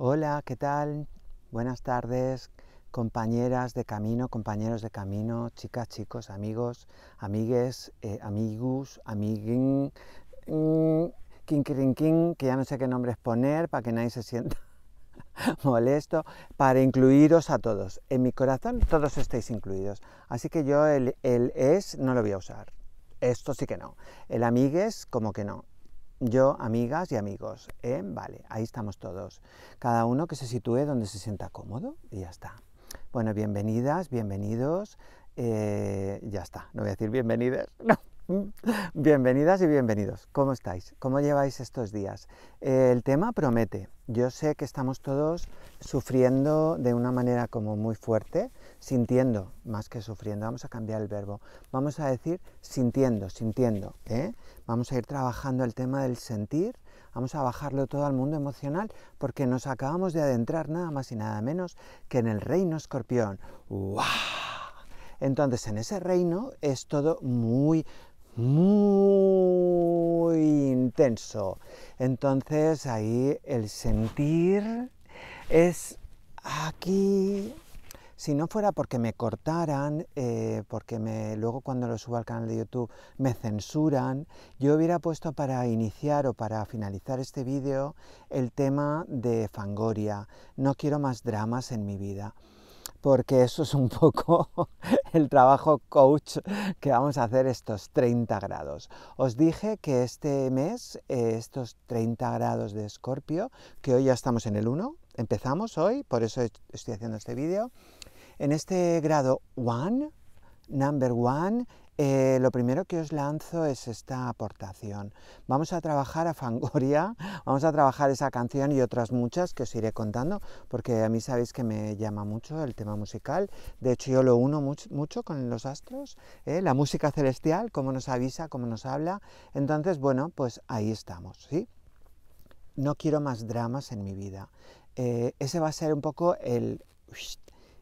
Hola, ¿qué tal? Buenas tardes, compañeras de camino, compañeros de camino, chicas, chicos, amigos, amigues, eh, amigos, mm, king que ya no sé qué nombre es poner para que nadie se sienta molesto, para incluiros a todos. En mi corazón todos estáis incluidos, así que yo el, el es no lo voy a usar. Esto sí que no. El amigues como que no yo, amigas y amigos, ¿eh? vale, ahí estamos todos. Cada uno que se sitúe donde se sienta cómodo y ya está. Bueno, bienvenidas, bienvenidos, eh, ya está, no voy a decir bienvenidas, no. Bienvenidas y bienvenidos. ¿Cómo estáis? ¿Cómo lleváis estos días? Eh, el tema promete. Yo sé que estamos todos sufriendo de una manera como muy fuerte sintiendo más que sufriendo. Vamos a cambiar el verbo. Vamos a decir sintiendo, sintiendo. ¿eh? Vamos a ir trabajando el tema del sentir. Vamos a bajarlo todo al mundo emocional porque nos acabamos de adentrar nada más y nada menos que en el reino escorpión. ¡Wow! Entonces en ese reino es todo muy muy intenso. Entonces ahí el sentir es aquí si no fuera porque me cortaran, eh, porque luego cuando lo subo al canal de YouTube me censuran, yo hubiera puesto para iniciar o para finalizar este vídeo el tema de Fangoria. No quiero más dramas en mi vida porque eso es un poco el trabajo coach que vamos a hacer estos 30 grados. Os dije que este mes, eh, estos 30 grados de escorpio, que hoy ya estamos en el 1, Empezamos hoy, por eso estoy haciendo este vídeo. En este grado one, number one, eh, lo primero que os lanzo es esta aportación. Vamos a trabajar a Fangoria, vamos a trabajar esa canción y otras muchas que os iré contando, porque a mí sabéis que me llama mucho el tema musical. De hecho, yo lo uno mucho con los astros, eh, la música celestial, cómo nos avisa, cómo nos habla. Entonces, bueno, pues ahí estamos, ¿sí? No quiero más dramas en mi vida. Eh, ese va a ser un poco el,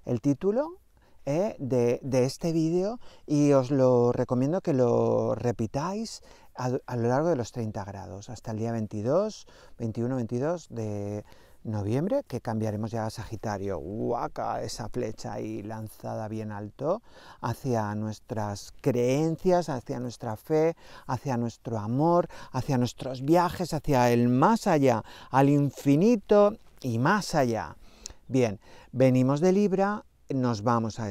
el título eh, de, este vídeo y os lo recomiendo que lo repitáis a, lo largo de los 30 grados, hasta el día 22, 21, 22 de noviembre, que cambiaremos ya a Sagitario, guaca esa flecha ahí lanzada bien alto hacia nuestras creencias, hacia nuestra fe, hacia nuestro amor, hacia nuestros viajes, hacia el más allá, al infinito y más allá. Bien, venimos de Libra, nos vamos a,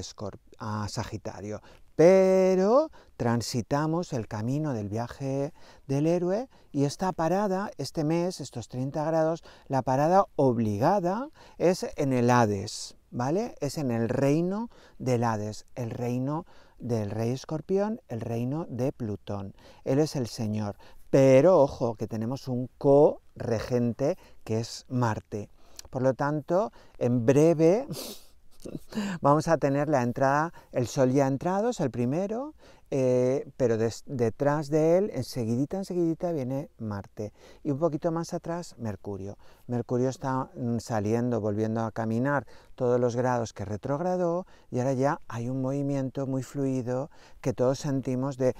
a Sagitario, pero transitamos el camino del viaje del héroe y esta parada, este mes, estos 30 grados, la parada obligada es en el Hades, ¿vale? Es en el reino del Hades, el reino del rey escorpión, el reino de Plutón. Él es el Señor. Pero ojo, que tenemos un co-regente que es Marte. Por lo tanto, en breve vamos a tener la entrada, el sol ya entrado, es el primero, eh, pero detrás de él, enseguidita, enseguidita viene Marte y un poquito más atrás Mercurio. Mercurio está mm, saliendo, volviendo a caminar todos los grados que retrogradó y ahora ya hay un movimiento muy fluido que todos sentimos de,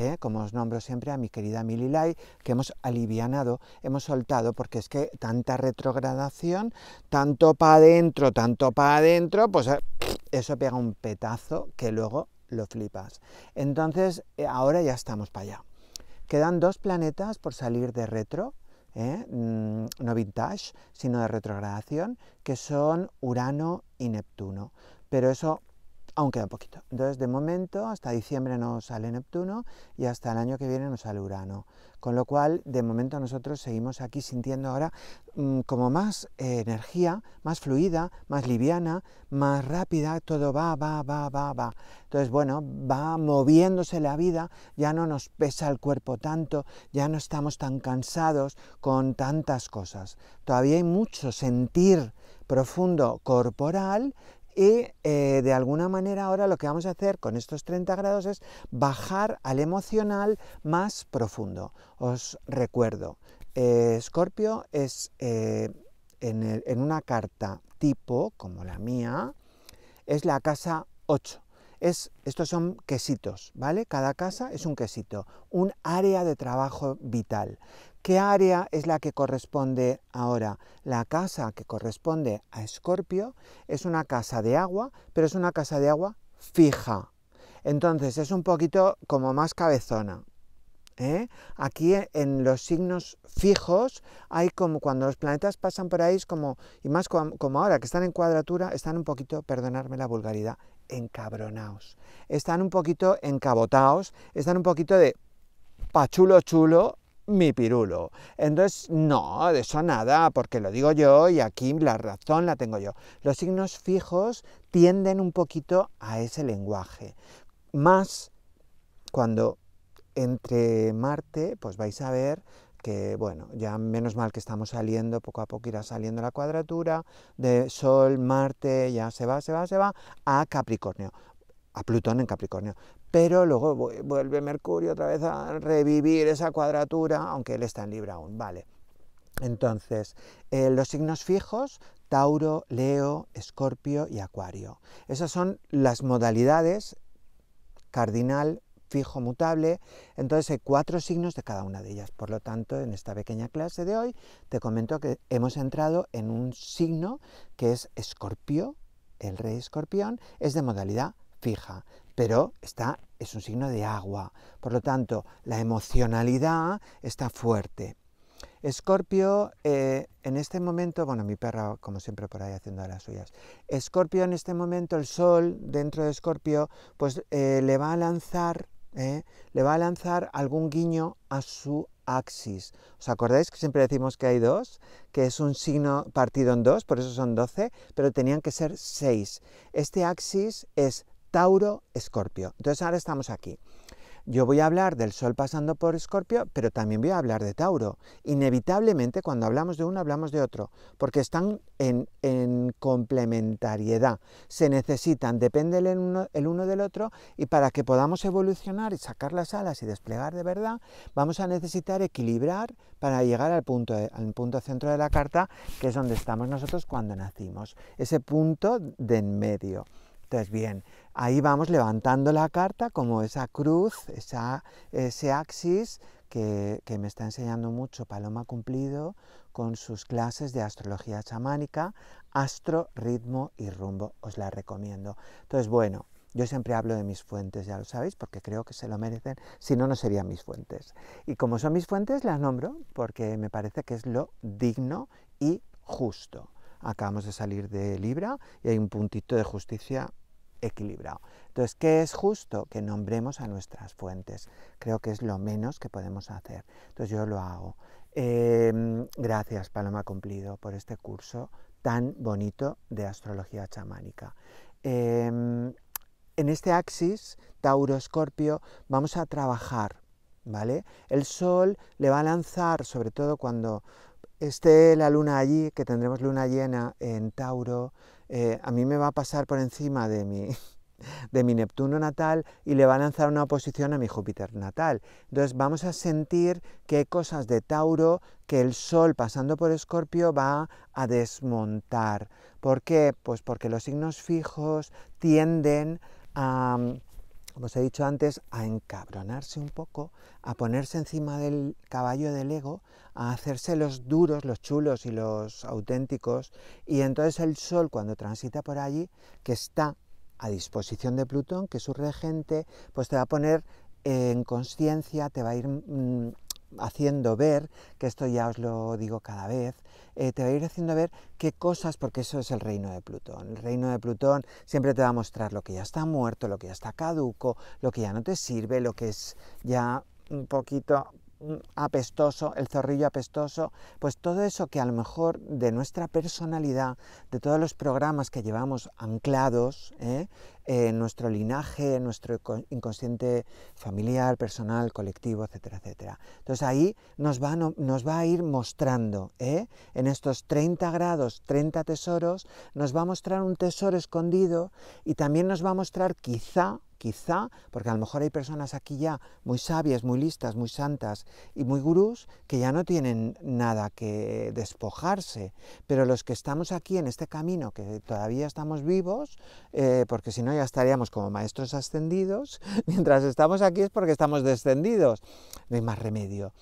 ¿eh? como os nombro siempre a mi querida Mililay, que hemos alivianado, hemos soltado, porque es que tanta retrogradación, tanto para adentro, tanto para adentro, pues eh, eso pega un petazo que luego lo flipas. Entonces, eh, ahora ya estamos para allá. Quedan dos planetas por salir de retro, mm, no vintage, sino de retrogradación, que son Urano y Neptuno. Pero eso aún queda poquito. Entonces, de momento, hasta diciembre nos sale Neptuno y hasta el año que viene nos sale Urano. Con lo cual, de momento nosotros seguimos aquí sintiendo ahora mm, como más eh, energía, más fluida, más liviana, más rápida, todo va, va, va, va, va. Entonces, bueno, va moviéndose la vida, ya no nos pesa el cuerpo tanto, ya no estamos tan cansados con tantas cosas. Todavía hay mucho sentir profundo corporal, y eh, de alguna manera ahora lo que vamos a hacer con estos 30 grados es bajar al emocional más profundo. Os recuerdo, Escorpio eh, es eh, en, una carta tipo, como la mía, es la casa 8. Es, estos son quesitos, ¿vale? Cada casa es un quesito, un área de trabajo vital. ¿Qué área es la que corresponde ahora? La casa que corresponde a Escorpio es una casa de agua, pero es una casa de agua fija. Entonces es un poquito como más cabezona, ¿eh? Aquí en los signos fijos hay como cuando los planetas pasan por ahí, es como, y más como ahora que están en cuadratura, están un poquito, perdonarme la vulgaridad, encabronaos. Están un poquito encabotaos, están un poquito de pachulo chulo, mi pirulo. Entonces, no, de eso nada, porque lo digo yo y aquí la razón la tengo yo. Los signos fijos tienden un poquito a ese lenguaje. Más cuando entre Marte, pues vais a ver que, bueno, ya menos mal que estamos saliendo, poco a poco irá saliendo la cuadratura de Sol, Marte, ya se va, se va, se va, a Capricornio, a Plutón en Capricornio pero luego vuelve Mercurio otra vez a revivir esa cuadratura, aunque él está en Libra aún, vale. Entonces, eh, los signos fijos, Tauro, Leo, Escorpio y Acuario. Esas son las modalidades cardinal, fijo, mutable. Entonces hay cuatro signos de cada una de ellas. Por lo tanto, en esta pequeña clase de hoy te comento que hemos entrado en un signo que es Escorpio, el rey escorpión, es de modalidad fija, pero está es un signo de agua, por lo tanto la emocionalidad está fuerte. Escorpio, eh, en este momento, bueno, mi perra como siempre por ahí haciendo las suyas, Escorpio en este momento, el Sol dentro de Escorpio, pues eh, le va a lanzar, eh, le va a lanzar algún guiño a su axis. ¿Os acordáis que siempre decimos que hay dos? Que es un signo partido en dos, por eso son doce, pero tenían que ser seis. Este axis es Tauro, Escorpio. Entonces ahora estamos aquí. Yo voy a hablar del Sol pasando por Escorpio, pero también voy a hablar de Tauro. Inevitablemente cuando hablamos de uno hablamos de otro, porque están en, complementariedad. Se necesitan, depende el uno, del otro, y para que podamos evolucionar y sacar las alas y desplegar de verdad, vamos a necesitar equilibrar para llegar al punto, al punto centro de la carta, que es donde estamos nosotros cuando nacimos. Ese punto de en medio. Entonces, bien, Ahí vamos levantando la carta como esa cruz, esa, ese axis que, que, me está enseñando mucho Paloma Cumplido con sus clases de astrología chamánica, astro, ritmo y rumbo. Os la recomiendo. Entonces, bueno, yo siempre hablo de mis fuentes, ya lo sabéis, porque creo que se lo merecen, si no, no serían mis fuentes. Y como son mis fuentes, las nombro porque me parece que es lo digno y justo. Acabamos de salir de Libra y hay un puntito de justicia equilibrado. Entonces, ¿qué es justo? Que nombremos a nuestras fuentes. Creo que es lo menos que podemos hacer. Entonces yo lo hago. Em, gracias, Paloma Cumplido, por este curso tan bonito de astrología chamánica. Em, en este axis, Tauro-Escorpio, vamos a trabajar, ¿vale? El Sol le va a lanzar, sobre todo cuando esté la luna allí, que tendremos luna llena en Tauro, eh, a mí me va a pasar por encima de mi, de mi Neptuno natal y le va a lanzar una oposición a mi Júpiter natal. Entonces vamos a sentir que hay cosas de Tauro que el Sol pasando por Escorpio va a desmontar. ¿Por qué? Pues porque los signos fijos tienden a como os he dicho antes, a encabronarse un poco, a ponerse encima del caballo del ego, a hacerse los duros, los chulos y los auténticos, y entonces el Sol cuando transita por allí, que está a disposición de Plutón, que es su regente, pues te va a poner en conciencia, te va a ir mm, haciendo ver, que esto ya os lo digo cada vez, eh, te va a ir haciendo ver qué cosas, porque eso es el reino de Plutón. El reino de Plutón siempre te va a mostrar lo que ya está muerto, lo que ya está caduco, lo que ya no te sirve, lo que es ya un poquito mm, apestoso, el zorrillo apestoso, pues todo eso que a lo mejor de nuestra personalidad, de todos los programas que llevamos anclados, ¿eh? Eh, nuestro linaje, nuestro inconsciente familiar, personal, colectivo, etcétera, etcétera. Entonces ahí nos va, nos va a ir mostrando, ¿eh? en estos 30 grados, 30 tesoros, nos va a mostrar un tesoro escondido y también nos va a mostrar quizá quizá, porque a lo mejor hay personas aquí ya muy sabias, muy listas, muy santas y muy gurús que ya no tienen nada que despojarse, pero los que estamos aquí en este camino, que todavía estamos vivos, eh, porque si no ya estaríamos como maestros ascendidos, mientras estamos aquí es porque estamos descendidos. No hay más remedio.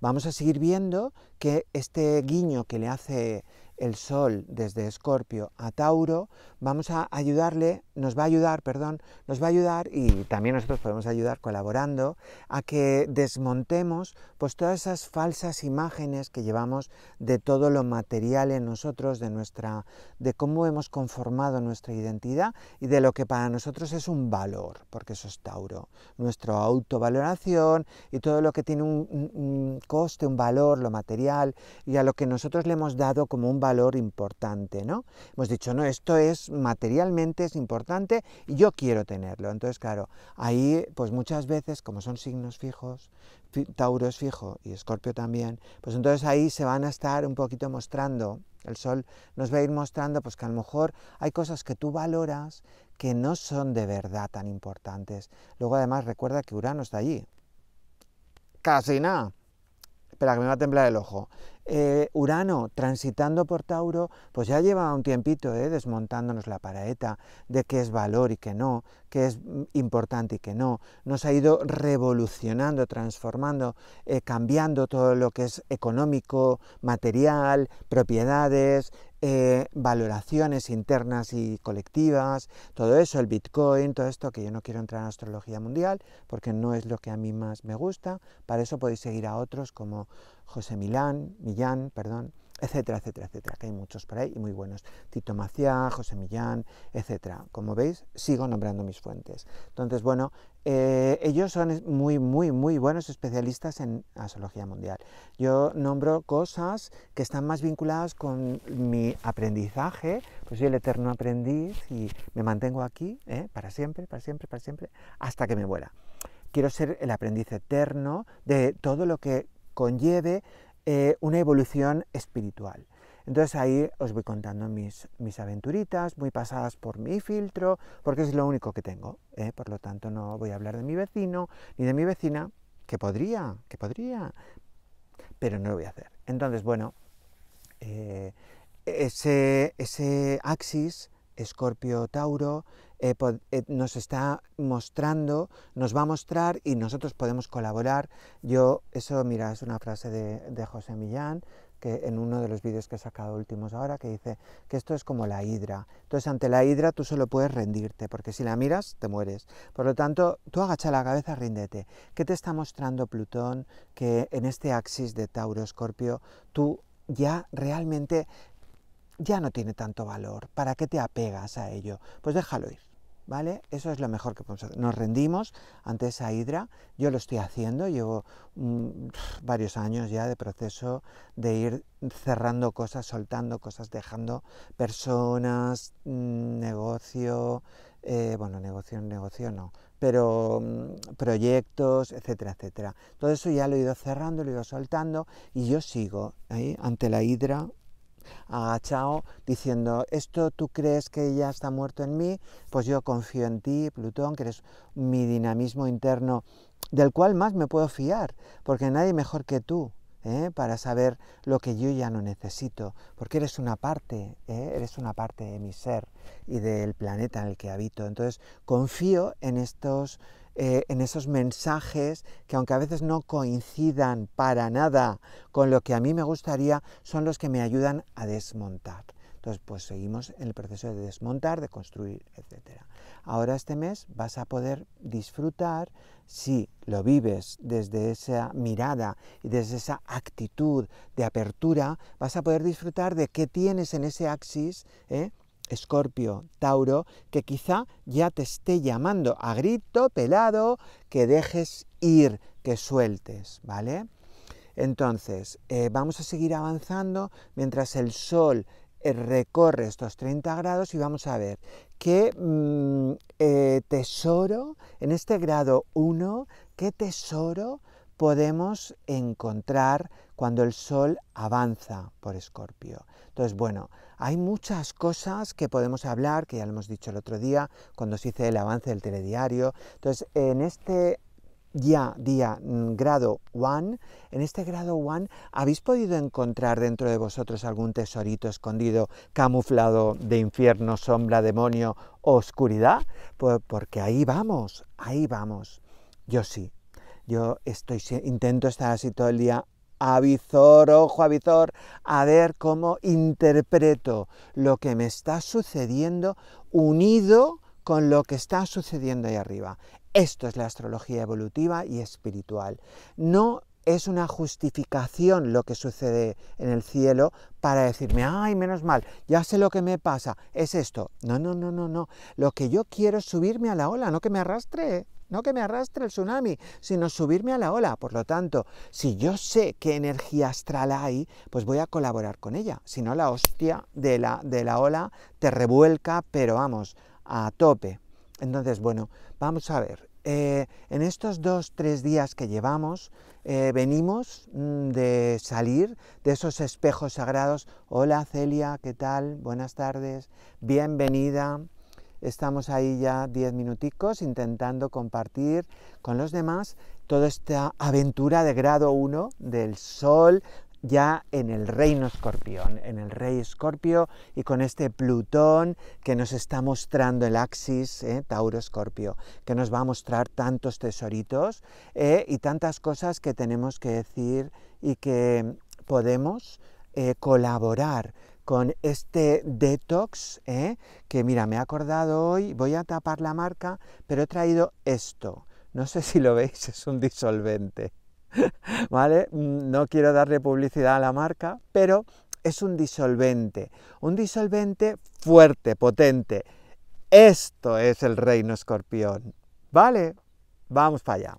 Vamos a seguir viendo que este guiño que le hace el Sol desde Escorpio a Tauro, vamos a ayudarle nos va a ayudar, perdón, nos va a ayudar y también nosotros podemos ayudar colaborando a que desmontemos pues todas esas falsas imágenes que llevamos de todo lo material en nosotros, de nuestra de cómo hemos conformado nuestra identidad y de lo que para nosotros es un valor, porque eso es Tauro, nuestra autovaloración y todo lo que tiene un, coste, un valor, lo material y a lo que nosotros le hemos dado como un valor importante, ¿no? Hemos dicho, no, esto es materialmente es importante y yo quiero tenerlo. Entonces, claro, ahí pues muchas veces, como son signos fijos, Tauro es fijo y Escorpio también, pues entonces ahí se van a estar un poquito mostrando, el Sol nos va a ir mostrando pues que a lo mejor hay cosas que tú valoras que no son de verdad tan importantes. Luego además recuerda que Urano está allí. Casi nada. Espera, que me va a temblar el ojo. Eh, Urano transitando por Tauro, pues ya lleva un tiempito eh, desmontándonos la paraeta de qué es valor y qué no, qué es mm, importante y qué no. Nos ha ido revolucionando, transformando, eh, cambiando todo lo que es económico, material, propiedades, valoraciones internas y colectivas, todo eso, el Bitcoin, todo esto, que yo no quiero entrar en astrología mundial porque no es lo que a mí más me gusta, para eso podéis seguir a otros como José Milán, Millán, perdón, etcétera, etcétera, etcétera, que hay muchos por ahí y muy buenos. Tito Maciá, José Millán, etcétera. Como veis, sigo nombrando mis fuentes. Entonces, bueno, eh, ellos son muy, muy, muy buenos especialistas en astrología mundial. Yo nombro cosas que están más vinculadas con mi aprendizaje, pues soy el eterno aprendiz y me mantengo aquí ¿eh? para siempre, para siempre, para siempre, hasta que me muera. Quiero ser el aprendiz eterno de todo lo que conlleve eh, una evolución espiritual. Entonces ahí os voy contando mis, mis aventuritas, muy pasadas por mi filtro, porque es lo único que tengo. ¿eh? Por lo tanto, no voy a hablar de mi vecino ni de mi vecina, que podría, que podría, pero no lo voy a hacer. Entonces, bueno, eh, ese, ese axis, Escorpio-Tauro, eh, eh, nos está mostrando, nos va a mostrar y nosotros podemos colaborar. Yo, eso, mira, es una frase de, José Millán, que en uno de los vídeos que he sacado últimos ahora, que dice que esto es como la hidra. Entonces, ante la hidra tú solo puedes rendirte, porque si la miras, te mueres. Por lo tanto, tú agacha la cabeza, ríndete. ¿Qué te está mostrando Plutón? Que en este axis de Tauro Escorpio, tú ya realmente ya no tiene tanto valor. ¿Para qué te apegas a ello? Pues déjalo ir. ¿Vale? Eso es lo mejor que podemos hacer. Nos rendimos ante esa hidra. Yo lo estoy haciendo, llevo mm, varios años ya de proceso de ir cerrando cosas, soltando cosas, dejando personas, mm, negocio, eh, bueno, negocio, negocio no, pero mm, proyectos, etcétera, etcétera. Todo eso ya lo he ido cerrando, lo he ido soltando y yo sigo ahí ante la hidra Chao diciendo, esto tú crees que ya está muerto en mí, pues yo confío en ti, Plutón, que eres mi dinamismo interno, del cual más me puedo fiar, porque nadie mejor que tú. ¿eh? para saber lo que yo ya no necesito, porque eres una parte, ¿eh? eres una parte de mi ser y del planeta en el que habito. Entonces confío en estos, eh, en esos mensajes que aunque a veces no coincidan para nada con lo que a mí me gustaría, son los que me ayudan a desmontar. Entonces, pues seguimos en el proceso de desmontar, de construir, etc. Ahora este mes vas a poder disfrutar, si lo vives desde esa mirada y desde esa actitud de apertura, vas a poder disfrutar de qué tienes en ese axis, ¿eh? Escorpio, Tauro, que quizá ya te esté llamando a grito pelado que dejes ir, que sueltes, ¿vale? Entonces, eh, vamos a seguir avanzando mientras el Sol eh, recorre estos 30 grados y vamos a ver qué mm, eh, tesoro en este grado 1, qué tesoro podemos encontrar cuando el Sol avanza por Escorpio. Entonces, bueno, hay muchas cosas que podemos hablar, que ya lo hemos dicho el otro día, cuando se hizo el avance del telediario. Entonces, en este ya día mm, grado 1, en este grado 1 habéis podido encontrar dentro de vosotros algún tesorito escondido, camuflado de infierno, sombra, demonio, oscuridad, pues porque ahí vamos, ahí vamos. Yo sí, yo estoy, intento estar así todo el día, avizor, ojo avizor, a ver cómo interpreto lo que me está sucediendo unido con lo que está sucediendo ahí arriba. Esto es la astrología evolutiva y espiritual. No es una justificación lo que sucede en el cielo para decirme, ay, menos mal, ya sé lo que me pasa, es esto. No, no, no, no, no. Lo que yo quiero es subirme a la ola, no que me arrastre, no que me arrastre el tsunami, sino subirme a la ola. Por lo tanto, si yo sé qué energía astral hay, pues voy a colaborar con ella. Si no, la hostia de la, de la ola te revuelca, pero vamos, a tope. Entonces, bueno, vamos a ver, eh, en estos dos, tres días que llevamos, eh, venimos mm, de salir de esos espejos sagrados. Hola Celia, ¿qué tal? Buenas tardes, bienvenida. Estamos ahí ya diez minuticos intentando compartir con los demás toda esta aventura de grado 1 del sol ya en el reino escorpión, en el rey escorpio y con este Plutón que nos está mostrando el axis ¿eh? tauro Tauro-escorpio, que nos va a mostrar tantos tesoritos ¿eh? y tantas cosas que tenemos que decir y que podemos ¿eh? colaborar con este detox, que mira, me he acordado hoy, voy a tapar la marca, pero he traído esto. No sé si lo veis, es un disolvente. ¿vale? Mm, no quiero darle publicidad a la marca, pero es un disolvente, un disolvente fuerte, potente. Esto es el reino escorpión, ¿vale? Vamos para allá.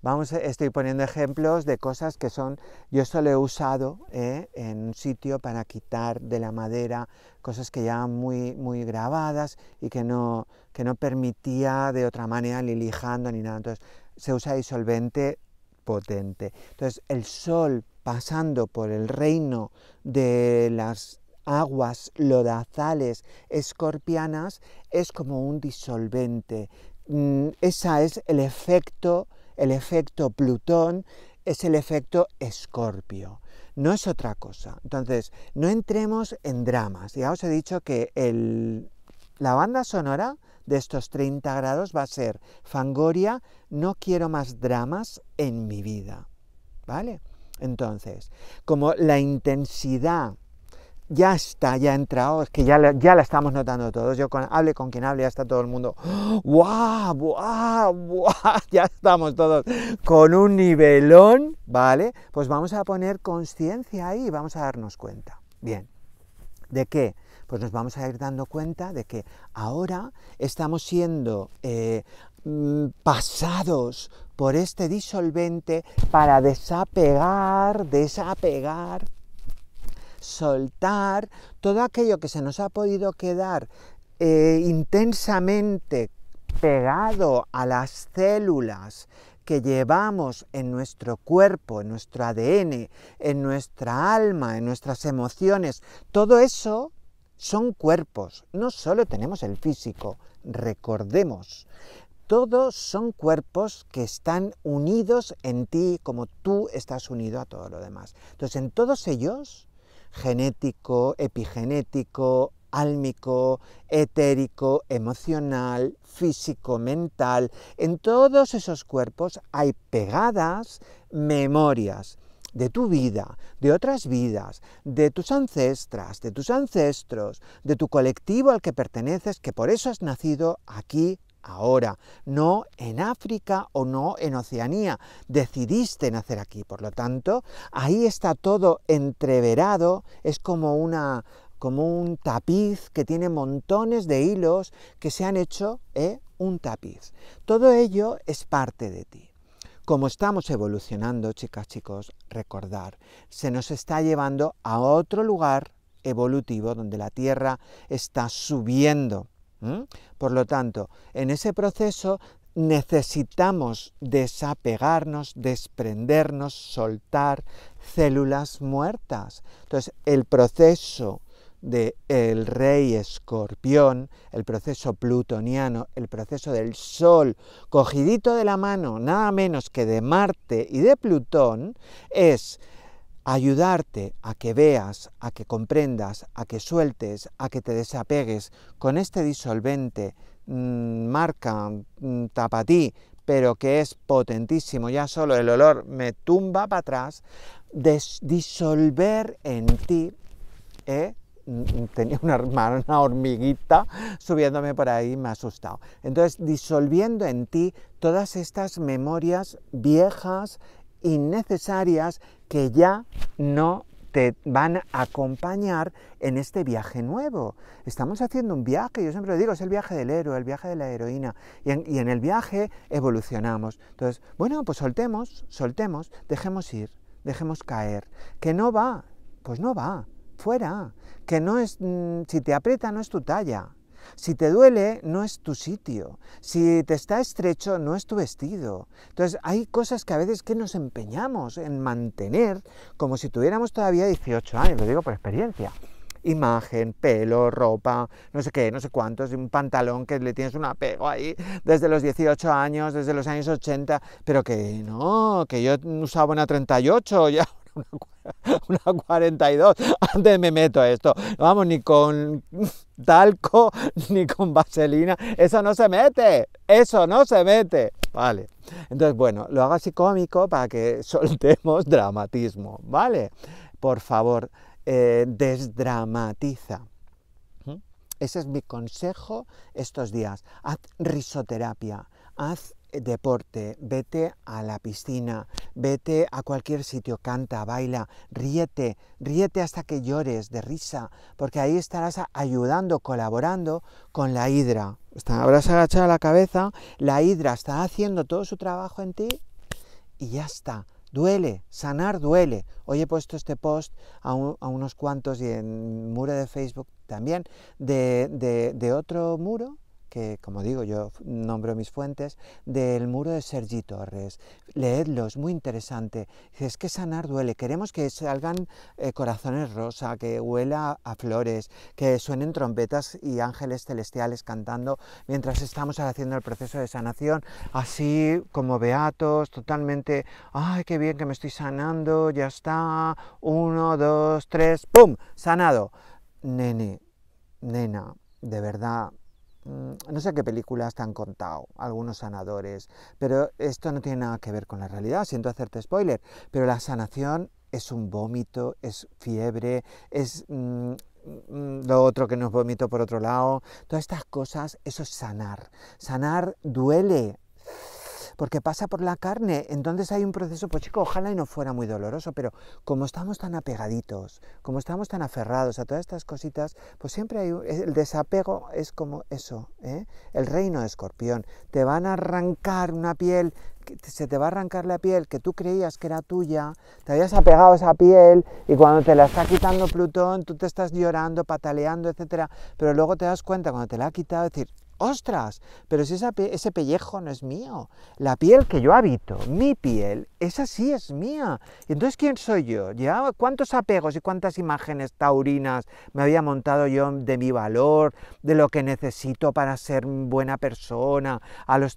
Vamos, estoy poniendo ejemplos de cosas que son, yo solo he usado ¿eh? en un sitio para quitar de la madera cosas que ya muy, muy grabadas y que no, que no permitía de otra manera ni lijando ni nada. Entonces se usa disolvente potente. Entonces el sol pasando por el reino de las aguas lodazales escorpianas es como un disolvente. Mm, esa ese es el efecto, el efecto Plutón, es el efecto escorpio. No es otra cosa. Entonces, no entremos en dramas. Ya os he dicho que el, la banda sonora de estos 30 grados va a ser, Fangoria, no quiero más dramas en mi vida. ¿Vale? Entonces, como la intensidad ya está, ya ha entrado, es que ya la, ya la estamos notando todos. Yo hable con quien hable, ya está todo el mundo. wow Ya estamos todos con un nivelón, ¿vale? Pues vamos a poner conciencia ahí y vamos a darnos cuenta. Bien. ¿De qué? pues nos vamos a ir dando cuenta de que ahora estamos siendo eh, mm, pasados por este disolvente para desapegar, desapegar, soltar todo aquello que se nos ha podido quedar eh, intensamente pegado a las células que llevamos en nuestro cuerpo, en nuestro ADN, en nuestra alma, en nuestras emociones, todo eso son cuerpos, no solo tenemos el físico, recordemos, todos son cuerpos que están unidos en ti como tú estás unido a todo lo demás. Entonces, en todos ellos, genético, epigenético, álmico, etérico, emocional, físico, mental, en todos esos cuerpos hay pegadas memorias de tu vida, de otras vidas, de tus ancestras, de tus ancestros, de tu colectivo al que perteneces, que por eso has nacido aquí ahora, no en África o no en Oceanía. Decidiste nacer aquí, por lo tanto, ahí está todo entreverado, es como una como un tapiz que tiene montones de hilos que se han hecho ¿eh? un tapiz. Todo ello es parte de ti como estamos evolucionando, chicas, chicos, recordar, se nos está llevando a otro lugar evolutivo donde la Tierra está subiendo. Por lo tanto, en ese proceso necesitamos desapegarnos, desprendernos, soltar células muertas. Entonces, el proceso del rey escorpión, el proceso plutoniano, el proceso del Sol, cogidito de la mano, nada menos que de Marte y de Plutón, es ayudarte a que veas, a que comprendas, a que sueltes, a que te desapegues con este disolvente mm, marca mm, tapatí, pero que es potentísimo, ya solo el olor me tumba para atrás, disolver en ti. ¿eh? tenía una hormiguita, subiéndome por ahí, me ha asustado. Entonces, disolviendo en ti todas estas memorias viejas, innecesarias, que ya no te van a acompañar en este viaje nuevo. Estamos haciendo un viaje, yo siempre lo digo, es el viaje del héroe, el viaje de la heroína, y en, y en el viaje evolucionamos. Entonces, bueno, pues soltemos, soltemos, dejemos ir, dejemos caer. Que no va, pues no va fuera, que no es, mm, si te aprieta no es tu talla, si te duele no es tu sitio, si te está estrecho no es tu vestido. Entonces hay cosas que a veces que nos empeñamos en mantener como si tuviéramos todavía 18 años, lo digo por experiencia imagen, pelo, ropa, no sé qué, no sé cuántos, un pantalón que le tienes un apego ahí desde los 18 años, desde los años 80, pero que no, que yo usaba una 38, ya una, 42, antes me meto a esto, vamos, ni con talco, ni con vaselina, eso no se mete, eso no se mete, vale. Entonces, bueno, lo hago así cómico para que soltemos dramatismo, ¿vale? Por favor, eh, desdramatiza. ¿Mm? Ese es mi consejo estos días. Haz risoterapia, haz deporte, vete a la piscina, vete a cualquier sitio, canta, baila, ríete, ríete hasta que llores de risa, porque ahí estarás ayudando, colaborando con la hidra. habrás agachado la cabeza, la hidra está haciendo todo su trabajo en ti y ya está. Duele, sanar duele. Hoy he puesto este post a, unos cuantos y en muro de Facebook también, de otro muro, que como digo yo nombro mis fuentes, del muro de Sergi Torres. es muy interesante. Es que sanar duele, queremos que salgan eh, corazones rosa, que huela a flores, que suenen trompetas y ángeles celestiales cantando mientras estamos haciendo el proceso de sanación, así como beatos, totalmente, ay, qué bien que me estoy sanando, ya está, uno, dos, tres, ¡pum! Sanado. Nene, nena, de verdad, Mm, no sé qué películas te han contado, algunos sanadores, pero esto no tiene nada que ver con la realidad, siento hacerte spoiler, pero la sanación es un vómito, es fiebre, es mm, mm, lo otro que nos vomito por otro lado, todas estas cosas, eso es sanar. Sanar duele, porque pasa por la carne, entonces hay un proceso, pues chico, ojalá y no fuera muy doloroso, pero como estamos tan apegaditos, como estamos tan aferrados a todas estas cositas, pues siempre hay, un, el desapego es como eso, ¿eh? el reino de escorpión, te van a arrancar una piel se te va a arrancar la piel que tú creías que era tuya, te habías apegado a esa piel y cuando te la está quitando Plutón, tú te estás llorando, pataleando, etcétera, pero luego te das cuenta cuando te la ha quitado, es decir, ostras, pero si ese pellejo no es mío, la piel que yo habito, mi piel, esa sí es mía. Y entonces, ¿quién soy yo? ¿Ya? ¿Cuántos apegos y cuántas imágenes taurinas me había montado yo de mi valor, de lo que necesito para ser buena persona, a los,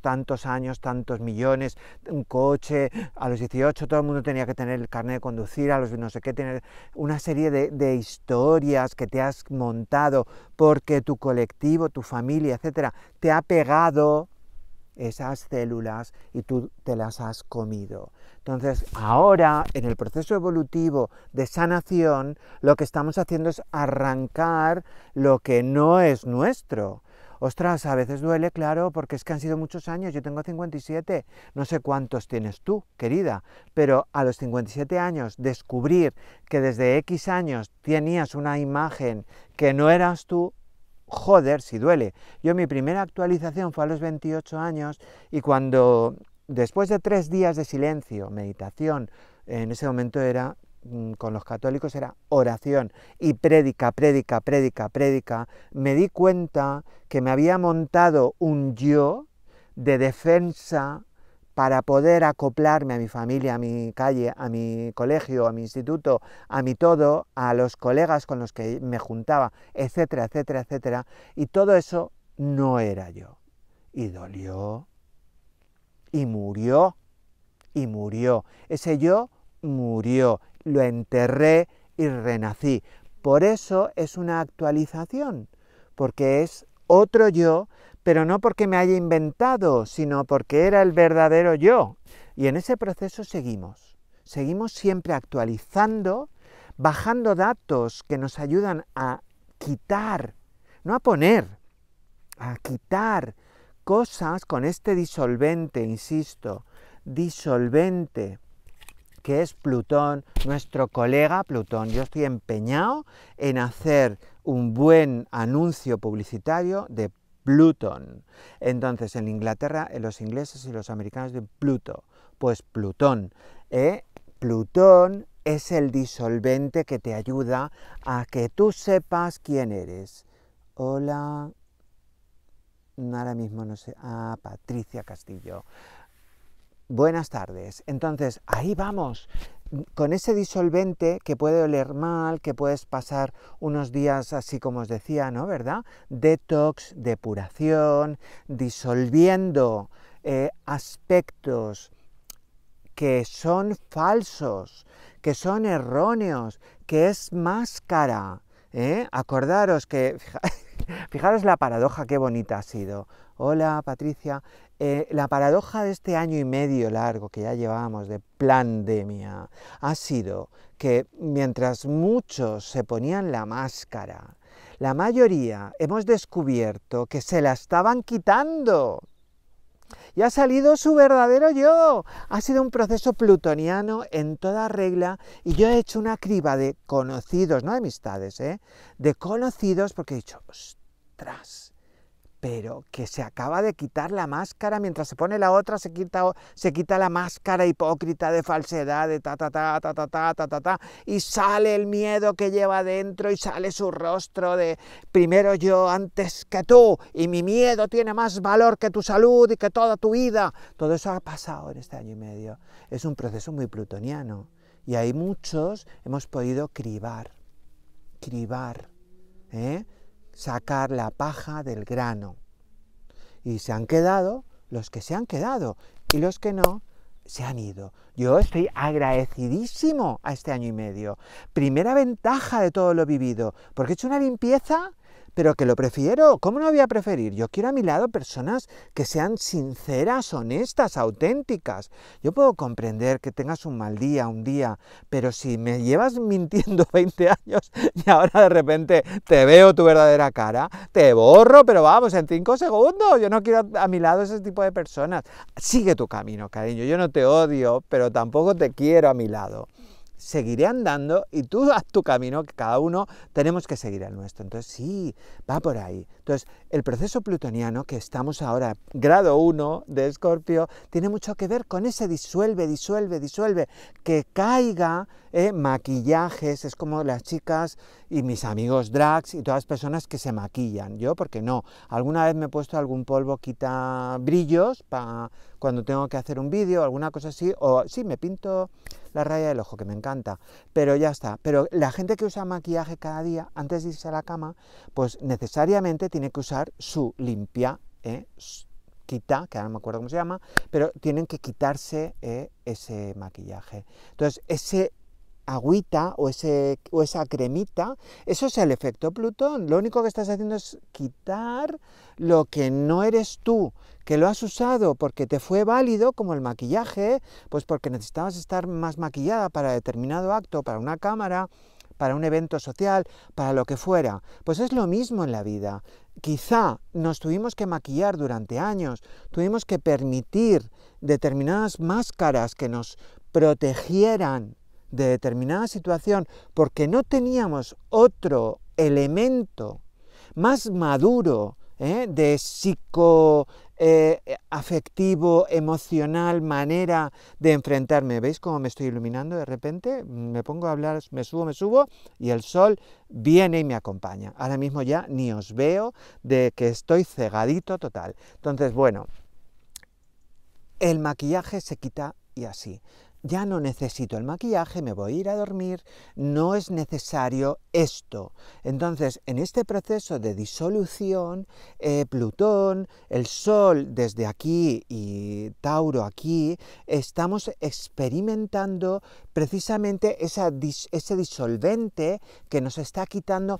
tantos años, tantos millones, un coche, a los 18 todo el mundo tenía que tener el carnet de conducir, a los no sé qué, tener una serie de historias que te has montado porque tu colectivo, tu familia, etcétera, te ha pegado esas células y tú te las has comido. Entonces, ahora, en el proceso evolutivo de sanación, lo que estamos haciendo es arrancar lo que no es nuestro, Ostras, a veces duele, claro, porque es que han sido muchos años, yo tengo 57, no sé cuántos tienes tú, querida, pero a los 57 años descubrir que desde X años tenías una imagen que no eras tú, joder, si duele. Yo mi primera actualización fue a los 28 años y cuando después de tres días de silencio, meditación, en ese momento era Mm, con los católicos era oración y prédica, prédica, prédica, prédica, me di cuenta que me había montado un yo de defensa para poder acoplarme a mi familia, a mi calle, a mi colegio, a mi instituto, a mi todo, a los colegas con los que me juntaba, etcétera, etcétera, etcétera. Y todo eso no era yo. Y dolió. Y murió. Y murió. Ese yo murió lo enterré y renací. Por eso es una actualización, porque es otro yo, pero no porque me haya inventado, sino porque era el verdadero yo. Y en ese proceso seguimos, seguimos siempre actualizando, bajando datos que nos ayudan a quitar, no a poner, a quitar cosas con este disolvente, insisto, disolvente que es Plutón, nuestro colega Plutón. Yo estoy empeñado en hacer un buen anuncio publicitario de Plutón. Entonces, en Inglaterra, en los ingleses y los americanos de Pluto, pues Plutón. ¿eh? Plutón es el disolvente que te ayuda a que tú sepas quién eres. Hola, ahora mismo no sé, ah, Patricia Castillo. Buenas tardes. Entonces, ahí vamos con ese disolvente que puede oler mal, que puedes pasar unos días así como os decía, ¿no? ¿Verdad? Detox, depuración, disolviendo eh, aspectos que son falsos, que son erróneos, que es máscara. ¿eh? Acordaros que, fijaros la paradoja, qué bonita ha sido. Hola Patricia, eh, la paradoja de este año y medio largo que ya llevábamos de pandemia ha sido que mientras muchos se ponían la máscara, la mayoría hemos descubierto que se la estaban quitando. Y ha salido su verdadero yo. Ha sido un proceso plutoniano en toda regla y yo he hecho una criba de conocidos, no de amistades, eh, de conocidos porque he dicho, ostras, pero que se acaba de quitar la máscara, mientras se pone la otra se quita, se quita la máscara hipócrita de falsedad, de ta ta ta ta ta ta ta ta ta, y sale el miedo que lleva dentro y sale su rostro de primero yo antes que tú, y mi miedo tiene más valor que tu salud y que toda tu vida. Todo eso ha pasado en este año y medio. Es un proceso muy plutoniano, y hay muchos hemos podido cribar, cribar. ¿eh? sacar la paja del grano. Y se han quedado los que se han quedado y los que no se han ido. Yo estoy agradecidísimo a este año y medio. Primera ventaja de todo lo vivido, porque he hecho una limpieza pero que lo prefiero. ¿Cómo no voy a preferir? Yo quiero a mi lado personas que sean sinceras, honestas, auténticas. Yo puedo comprender que tengas un mal día, un día, pero si me llevas mintiendo 20 años y ahora de repente te veo tu verdadera cara, te borro, pero vamos, en 5 segundos. Yo no quiero a mi lado ese tipo de personas. Sigue tu camino, cariño. Yo no te odio, pero tampoco te quiero a mi lado seguiré andando y tú haz tu camino, que cada uno tenemos que seguir el nuestro. Entonces, sí, va por ahí. Entonces, el proceso plutoniano que estamos ahora, grado 1 de Escorpio, tiene mucho que ver con ese disuelve, disuelve, disuelve, que caiga eh, maquillajes, es como las chicas y mis amigos drags y todas las personas que se maquillan. Yo, porque no, alguna vez me he puesto algún polvo quita brillos para cuando tengo que hacer un vídeo, alguna cosa así, o sí, me pinto la raya del ojo, que me encanta, pero ya está. Pero la gente que usa maquillaje cada día, antes de irse a la cama, pues necesariamente tiene que usar su limpia, eh, quita, que ahora no me acuerdo cómo se llama, pero tienen que quitarse eh, ese maquillaje. Entonces, ese agüita o, ese, o esa cremita, eso es el efecto Plutón. Lo único que estás haciendo es quitar lo que no eres tú, que lo has usado porque te fue válido, como el maquillaje, pues porque necesitabas estar más maquillada para determinado acto, para una cámara, para un evento social, para lo que fuera. Pues es lo mismo en la vida. Quizá nos tuvimos que maquillar durante años, tuvimos que permitir determinadas máscaras que nos protegieran de determinada situación porque no teníamos otro elemento más maduro ¿eh? de psico eh, eh, afectivo, emocional, manera de enfrentarme. ¿Veis cómo me estoy iluminando de repente? Me pongo a hablar, me subo, me subo y el sol viene y me acompaña. Ahora mismo ya ni os veo de que estoy cegadito total. Entonces, bueno, el maquillaje se quita y así ya no necesito el maquillaje, me voy a ir a dormir, no es necesario esto. Entonces, en este proceso de disolución, eh, Plutón, el Sol desde aquí y Tauro aquí, estamos experimentando precisamente ese disolvente que nos está quitando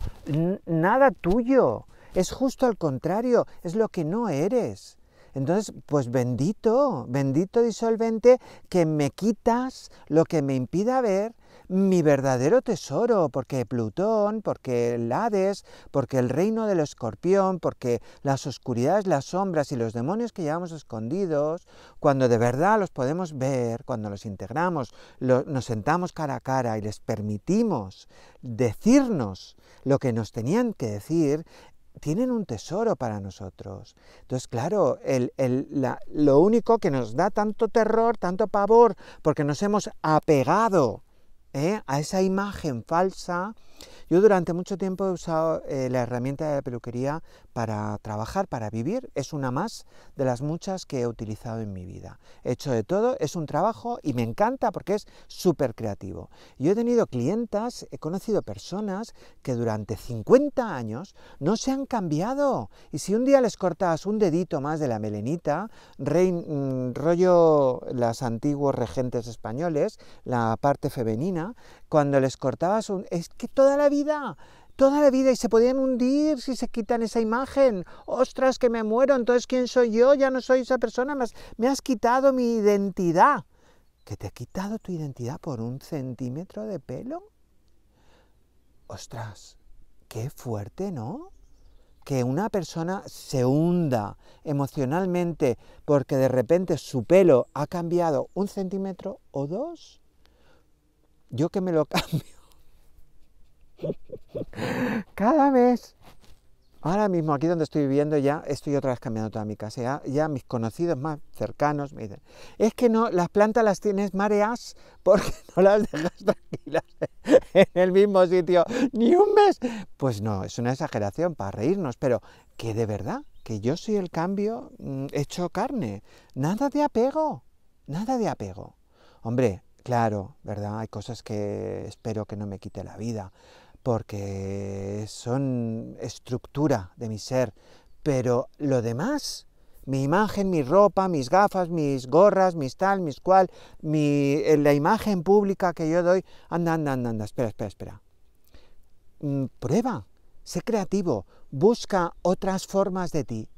nada tuyo. Es justo al contrario, es lo que no eres. Entonces, pues bendito, bendito disolvente que me quitas lo que me impida ver mi verdadero tesoro, porque Plutón, porque el Hades, porque el reino del escorpión, porque las oscuridades, las sombras y los demonios que llevamos escondidos, cuando de verdad los podemos ver, cuando los integramos, nos sentamos cara a cara y les permitimos decirnos lo que nos tenían que decir, tienen un tesoro para nosotros. Entonces, claro, el, lo único que nos da tanto terror, tanto pavor, porque nos hemos apegado ¿eh? a esa imagen falsa. Yo durante mucho tiempo he usado eh, la herramienta de la peluquería para trabajar, para vivir. Es una más de las muchas que he utilizado en mi vida. He hecho de todo, es un trabajo y me encanta porque es súper creativo. Yo he tenido clientas, he conocido personas que durante 50 años no se han cambiado. Y si un día les cortas un dedito más de la melenita, rey, mm, rollo las antiguos regentes españoles, la parte femenina, cuando les cortabas un... Es que toda la vida, toda la vida, y se podían hundir si se quitan esa imagen. Ostras, que me muero, entonces ¿quién soy yo? Ya no soy esa persona, más me has quitado mi identidad. ¿Que te he quitado tu identidad por un centímetro de pelo? Ostras, qué fuerte, ¿no? que una persona se hunda emocionalmente porque de repente su pelo ha cambiado un centímetro o dos, yo que me lo cambio cada vez. Ahora mismo, aquí donde estoy viviendo, ya estoy otra vez cambiando toda mi casa. Ya, ya mis conocidos más cercanos me dicen, es que no, las plantas las tienes mareas porque no las dejas tranquilas en el mismo sitio ni un mes. Pues no, es una exageración para reírnos, pero que de verdad, que yo soy el cambio mm, hecho carne. Nada de apego, nada de apego. Hombre, Claro, ¿verdad? Hay cosas que espero que no me quite la vida, porque son estructura de mi ser, pero lo demás, mi imagen, mi ropa, mis gafas, mis gorras, mis tal, mis cual, mi, eh, la imagen pública que yo doy, anda, anda, anda, anda, espera, espera, espera. Mm, prueba, sé creativo, busca otras formas de ti,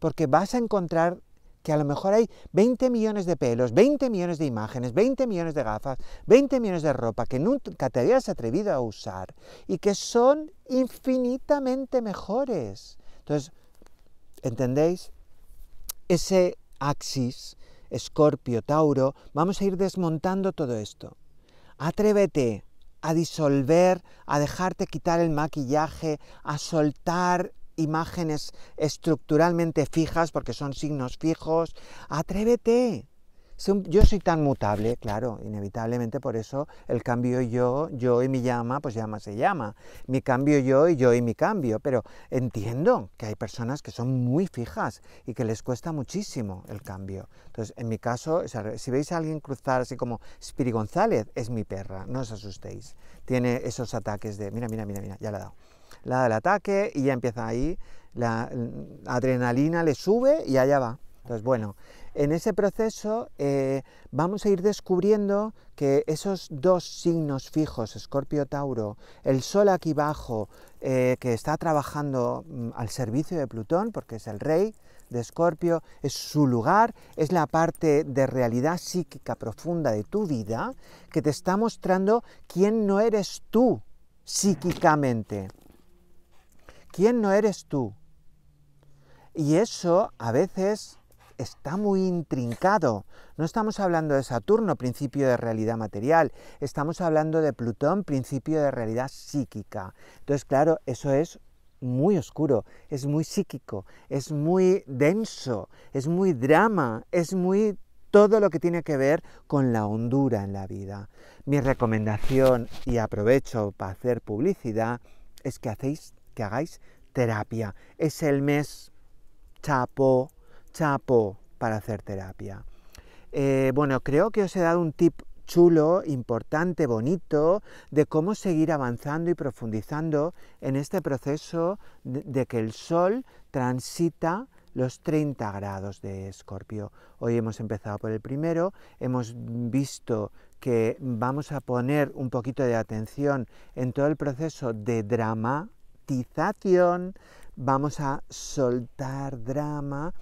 porque vas a encontrar que a lo mejor hay 20 millones de pelos, 20 millones de imágenes, 20 millones de gafas, 20 millones de ropa que nunca te habías atrevido a usar y que son infinitamente mejores. Entonces, ¿entendéis? Ese axis, escorpio, tauro, vamos a ir desmontando todo esto. Atrévete a disolver, a dejarte quitar el maquillaje, a soltar imágenes estructuralmente fijas, porque son signos fijos. Atrévete. Yo soy tan mutable, claro, inevitablemente por eso el cambio yo, yo y mi llama, pues llama se llama. Mi cambio yo y yo y mi cambio. Pero entiendo que hay personas que son muy fijas y que les cuesta muchísimo el cambio. Entonces, en mi caso, si veis a alguien cruzar así como Spiri González, es mi perra, no os asustéis. Tiene esos ataques de, mira, mira, mira, mira, ya la ha dado la del ataque y ya empieza ahí, la adrenalina le sube y allá va. Entonces, bueno, en ese proceso eh, vamos a ir descubriendo que esos dos signos fijos, Escorpio Tauro, el Sol aquí abajo, eh, que está trabajando mm, al servicio de Plutón, porque es el rey de Escorpio, es su lugar, es la parte de realidad psíquica profunda de tu vida, que te está mostrando quién no eres tú psíquicamente. ¿Quién no eres tú? Y eso a veces está muy intrincado. No estamos hablando de Saturno, principio de realidad material, estamos hablando de Plutón, principio de realidad psíquica. Entonces, claro, eso es muy oscuro, es muy psíquico, es muy denso, es muy drama, es muy todo lo que tiene que ver con la hondura en la vida. Mi recomendación, y aprovecho para hacer publicidad, es que hacéis que hagáis terapia. Es el mes chapo, chapo para hacer terapia. Eh, bueno, creo que os he dado un tip chulo, importante, bonito, de cómo seguir avanzando y profundizando en este proceso de que el Sol transita los 30 grados de Escorpio. Hoy hemos empezado por el primero, hemos visto que vamos a poner un poquito de atención en todo el proceso de drama, vamos a soltar drama,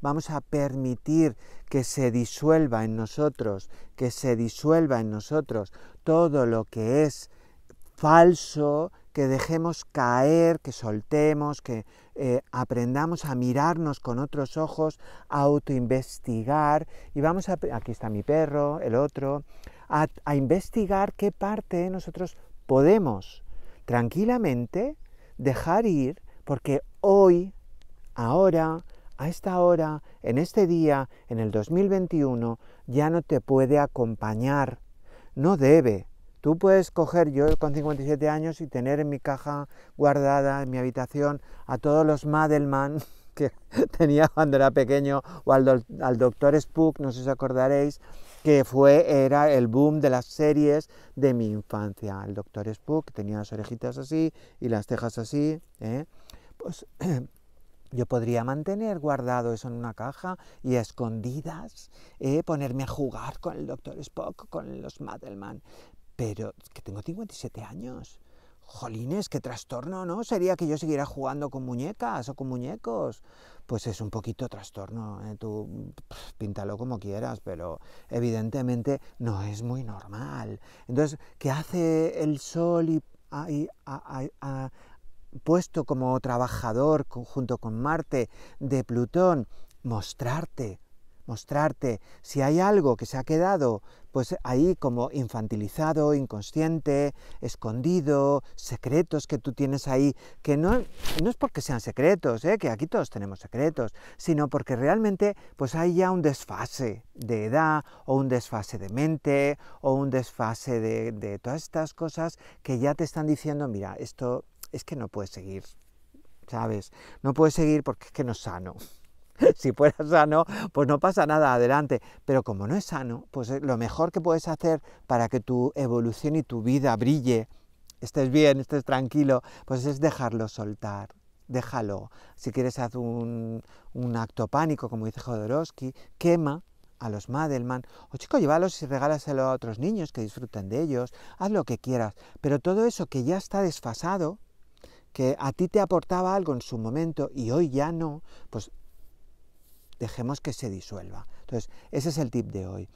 vamos a permitir que se disuelva en nosotros, que se disuelva en nosotros todo lo que es falso, que dejemos caer, que soltemos, que eh, aprendamos a mirarnos con otros ojos, a autoinvestigar y vamos a, aquí está mi perro, el otro, a, a investigar qué parte nosotros podemos tranquilamente dejar ir porque hoy, ahora, a esta hora, en este día, en el 2021, ya no te puede acompañar. No debe. Tú puedes coger yo con 57 años y tener en mi caja guardada, en mi habitación, a todos los Madelman que tenía cuando era pequeño, o al, Dr. doctor Spook, no sé si os acordaréis, que fue, era el boom de las series de mi infancia. El doctor Spook tenía las orejitas así y las cejas así. ¿eh? Pues yo podría mantener guardado eso en una caja y a escondidas, ¿eh? ponerme a jugar con el doctor Spock, con los Madelman. Pero es que tengo 57 años jolines, qué trastorno, ¿no? Sería que yo siguiera jugando con muñecas o con muñecos. Pues es un poquito trastorno, ¿eh? tú píntalo como quieras, pero evidentemente no es muy normal. Entonces, ¿qué hace el sol y, ha ah, ah, ah, puesto como trabajador junto con Marte de Plutón? Mostrarte, mostrarte. Si hay algo que se ha quedado, pues ahí como infantilizado, inconsciente, escondido, secretos que tú tienes ahí, que no, es porque sean secretos, ¿eh? que aquí todos tenemos secretos, sino porque realmente pues hay ya un desfase de edad o un desfase de mente o un desfase de, de todas estas cosas que ya te están diciendo, mira, esto es que no puedes seguir, ¿sabes? No puedes seguir porque es que no es sano. si fuera sano, pues no pasa nada, adelante. Pero como no es sano, pues eh, lo mejor que puedes hacer para que tu evolución y tu vida brille, estés bien, estés tranquilo, pues es dejarlo soltar. Déjalo. Si quieres hacer un, acto pánico, como dice Jodorowsky, quema a los Madelman, o chico, llévalos y regálaselo a otros niños que disfruten de ellos, haz lo que quieras, pero todo eso que ya está desfasado, que a ti te aportaba algo en su momento y hoy ya no, pues dejemos que se disuelva. Entonces, ese es el tip de hoy.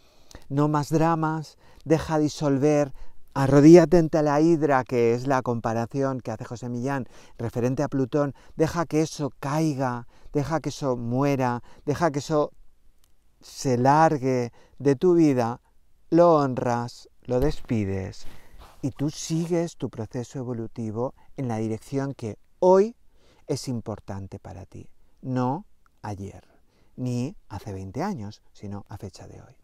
No más dramas, deja disolver, arrodíate ante la hidra, que es la comparación que hace José Millán referente a Plutón, deja que eso caiga, deja que eso muera, deja que eso se largue de tu vida, lo honras, lo despides y tú sigues tu proceso evolutivo en la dirección que hoy es importante para ti, no ayer ni hace 20 años, sino a fecha de hoy.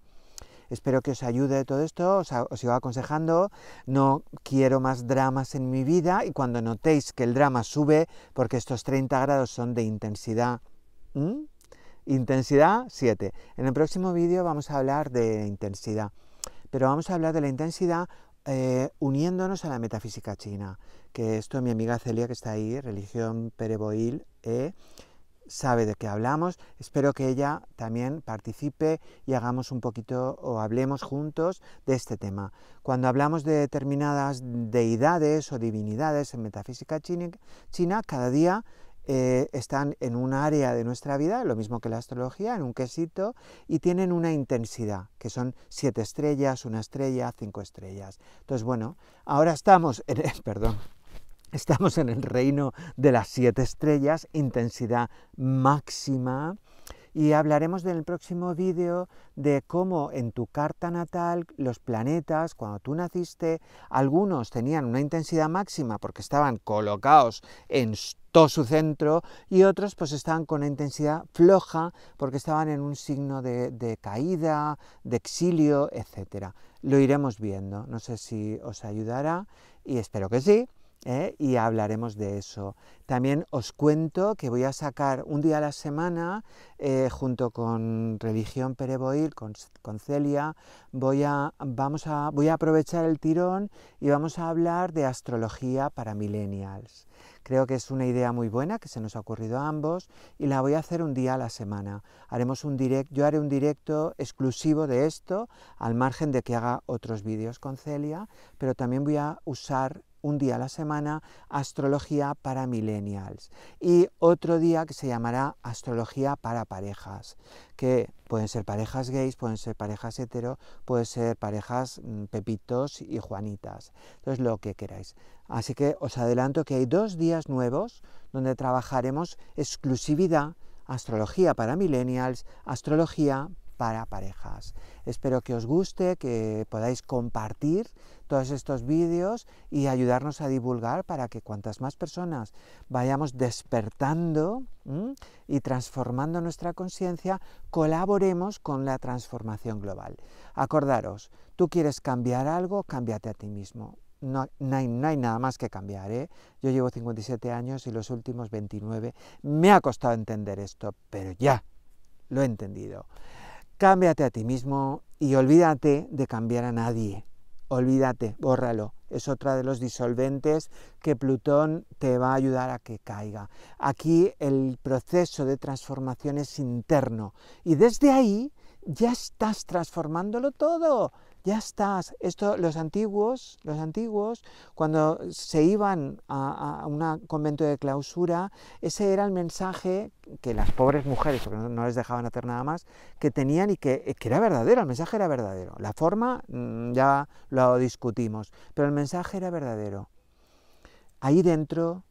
Espero que os ayude todo esto, os, iba aconsejando, no quiero más dramas en mi vida y cuando notéis que el drama sube, porque estos 30 grados son de intensidad, intensidad 7. En el próximo vídeo vamos a hablar de intensidad, pero vamos a hablar de la intensidad eh, uniéndonos a la metafísica china, que esto mi amiga Celia que está ahí, religión pereboil, eh, sabe de qué hablamos. Espero que ella también participe y hagamos un poquito o hablemos juntos de este tema. Cuando hablamos de determinadas deidades o divinidades en metafísica china, cada día eh, están en un área de nuestra vida, lo mismo que la astrología, en un quesito, y tienen una intensidad, que son siete estrellas, una estrella, cinco estrellas. Entonces, bueno, ahora estamos en... perdón. Estamos en el reino de las siete estrellas, intensidad máxima, y hablaremos en el próximo vídeo de cómo en tu carta natal los planetas, cuando tú naciste, algunos tenían una intensidad máxima porque estaban colocados en todo su centro y otros pues estaban con una intensidad floja porque estaban en un signo de, caída, de exilio, etc. Lo iremos viendo, no sé si os ayudará y espero que sí. ¿eh? y hablaremos de eso. También os cuento que voy a sacar un día a la semana, eh, junto con Religión Pereboil, con, Celia, voy a, vamos a, voy a aprovechar el tirón y vamos a hablar de astrología para millennials. Creo que es una idea muy buena que se nos ha ocurrido a ambos y la voy a hacer un día a la semana. Haremos un direct, yo haré un directo exclusivo de esto, al margen de que haga otros vídeos con Celia, pero también voy a usar un día a la semana Astrología para Millennials y otro día que se llamará Astrología para Parejas, que pueden ser parejas gays, pueden ser parejas hetero, pueden ser parejas mm, pepitos y juanitas, entonces lo que queráis. Así que os adelanto que hay dos días nuevos donde trabajaremos exclusividad, astrología para millennials, astrología para parejas. Espero que os guste, que podáis compartir todos estos vídeos y ayudarnos a divulgar para que cuantas más personas vayamos despertando y transformando nuestra conciencia, colaboremos con la transformación global. Acordaros, tú quieres cambiar algo, cámbiate a ti mismo. No, hay, nada más que cambiar. ¿eh? Yo llevo 57 años y los últimos 29 me ha costado entender esto, pero ya lo he entendido. Cámbiate a ti mismo y olvídate de cambiar a nadie. Olvídate, bórralo. Es otra de los disolventes que Plutón te va a ayudar a que caiga. Aquí el proceso de transformación es interno y desde ahí ya estás transformándolo todo ya estás. Esto, los antiguos, los antiguos, cuando se iban a, un convento de clausura, ese era el mensaje que las pobres mujeres, porque no, les dejaban hacer nada más, que tenían y que, que, era verdadero, el mensaje era verdadero. La forma mm, ya lo discutimos, pero el mensaje era verdadero. Ahí dentro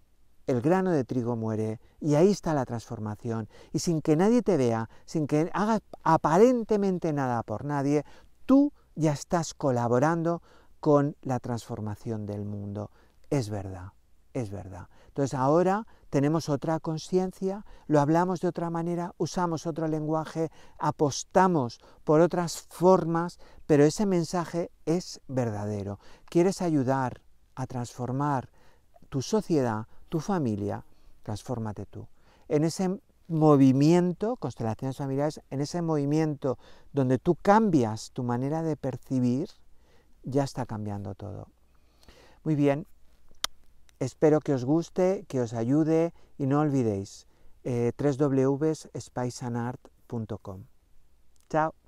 el grano de trigo muere y ahí está la transformación. Y sin que nadie te vea, sin que hagas aparentemente nada por nadie, tú ya estás colaborando con la transformación del mundo. Es verdad, es verdad. Entonces ahora tenemos otra conciencia, lo hablamos de otra manera, usamos otro lenguaje, apostamos por otras formas, pero ese mensaje es verdadero. Quieres ayudar a transformar tu sociedad, tu familia, transfórmate tú. En ese movimiento, constelaciones familiares, en ese movimiento donde tú cambias tu manera de percibir, ya está cambiando todo. Muy bien, espero que os guste, que os ayude y no olvidéis eh, Chao.